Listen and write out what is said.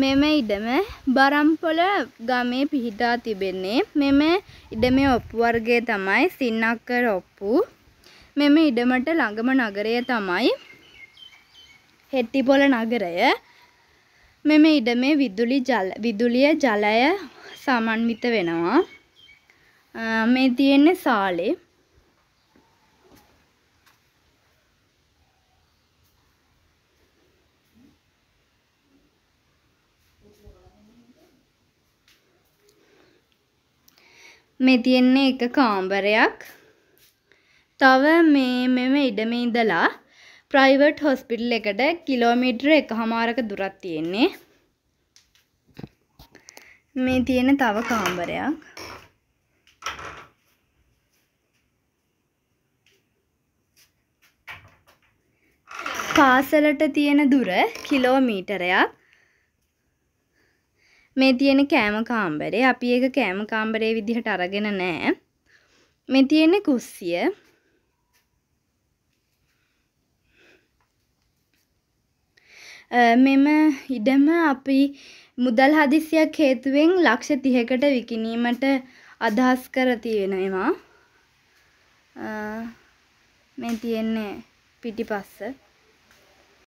මෙම ඉඩම බරම්පොල ගමේ පිහිටා තිබෙන්නේ. මෙම ඉඩමේ ඔප්පු වර්ගය තමයි සින්නක්කර ඔප්පු. මෙම ඉඩමට ළඟම නගරය තමයි හෙට්ටිපොළ නගරය. මෙම ඉඩමේ විදුලි ජල විදුලිය ජලය සමන්විත වෙනවා. මේ තියෙන්නේ සාලේ මේ තියෙන්නේ එක කාමරයක්. තව මේ මෙම ඉඩමේ ඉඳලා ප්‍රයිවට් හොස්පිටල් එකට කිලෝමීටර එකහමාරක දුරක් තියෙන්නේ. මේ තියෙන තව කාමරයක්. පාසලට තියෙන දුර කිලෝමීටරයක් මේ තියෙන කෑම කාම්බරේ අපි ඒක කෑම කාම්බරේ විදිහට අරගෙන නෑ. මේ තියෙන කුස්සිය මෙම ඉඩම අපි මුදල් හදිසියක් හේතුවෙන් ලක්ෂ 30කට විකිණීමට අදහස් කර තියෙනවා. මේ තියෙන්නේ පිටිපස්ස